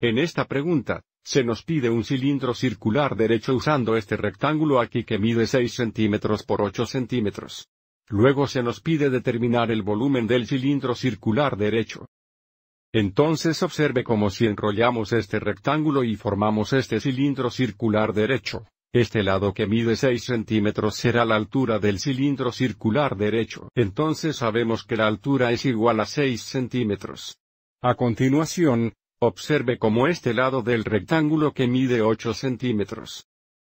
En esta pregunta, se nos pide un cilindro circular derecho usando este rectángulo aquí que mide 6 centímetros por 8 centímetros. Luego se nos pide determinar el volumen del cilindro circular derecho. Entonces observe como si enrollamos este rectángulo y formamos este cilindro circular derecho. Este lado que mide 6 centímetros será la altura del cilindro circular derecho. Entonces sabemos que la altura es igual a 6 centímetros. A continuación, Observe cómo este lado del rectángulo que mide 8 centímetros.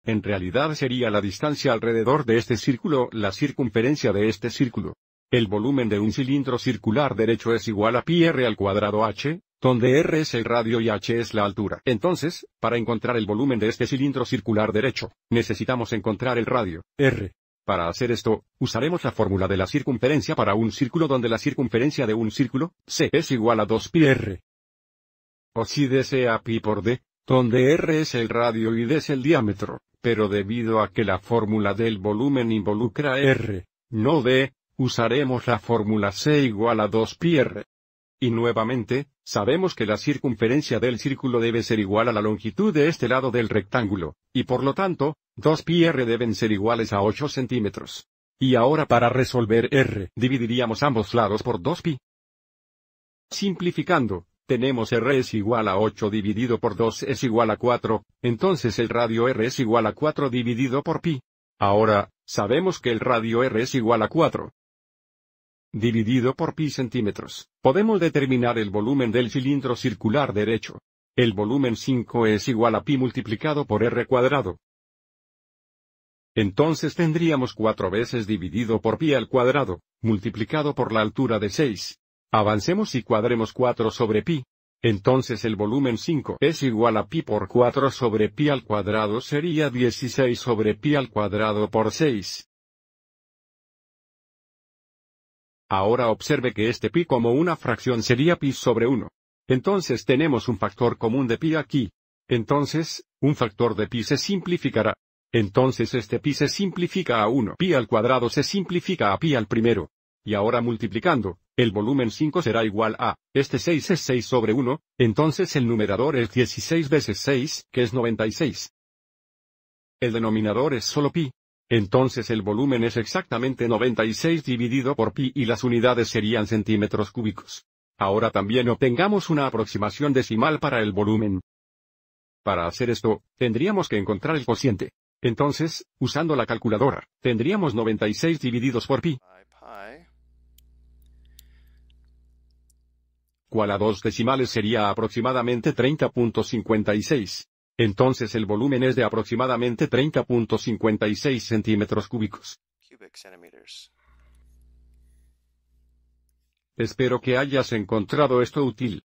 En realidad sería la distancia alrededor de este círculo, la circunferencia de este círculo. El volumen de un cilindro circular derecho es igual a pi r al cuadrado h, donde r es el radio y h es la altura. Entonces, para encontrar el volumen de este cilindro circular derecho, necesitamos encontrar el radio, r. Para hacer esto, usaremos la fórmula de la circunferencia para un círculo donde la circunferencia de un círculo, c, es igual a 2pi r o si desea pi por d, donde r es el radio y d es el diámetro, pero debido a que la fórmula del volumen involucra r, no d, usaremos la fórmula c igual a 2πr. Y nuevamente, sabemos que la circunferencia del círculo debe ser igual a la longitud de este lado del rectángulo, y por lo tanto, 2πr deben ser iguales a 8 centímetros. Y ahora para resolver r, dividiríamos ambos lados por 2π. Simplificando, tenemos R es igual a 8 dividido por 2 es igual a 4, entonces el radio R es igual a 4 dividido por pi. Ahora, sabemos que el radio R es igual a 4 dividido por pi centímetros. Podemos determinar el volumen del cilindro circular derecho. El volumen 5 es igual a pi multiplicado por r cuadrado. Entonces tendríamos 4 veces dividido por pi al cuadrado, multiplicado por la altura de 6. Avancemos y cuadremos 4 sobre pi. Entonces el volumen 5 es igual a pi por 4 sobre pi al cuadrado sería 16 sobre pi al cuadrado por 6. Ahora observe que este pi como una fracción sería pi sobre 1. Entonces tenemos un factor común de pi aquí. Entonces, un factor de pi se simplificará. Entonces este pi se simplifica a 1. Pi al cuadrado se simplifica a pi al primero. Y ahora multiplicando, el volumen 5 será igual a, este 6 es 6 sobre 1, entonces el numerador es 16 veces 6, que es 96. El denominador es solo pi. Entonces el volumen es exactamente 96 dividido por pi y las unidades serían centímetros cúbicos. Ahora también obtengamos una aproximación decimal para el volumen. Para hacer esto, tendríamos que encontrar el cociente. Entonces, usando la calculadora, tendríamos 96 divididos por pi. cual a dos decimales sería aproximadamente 30.56. Entonces el volumen es de aproximadamente 30.56 centímetros cúbicos. Espero que hayas encontrado esto útil.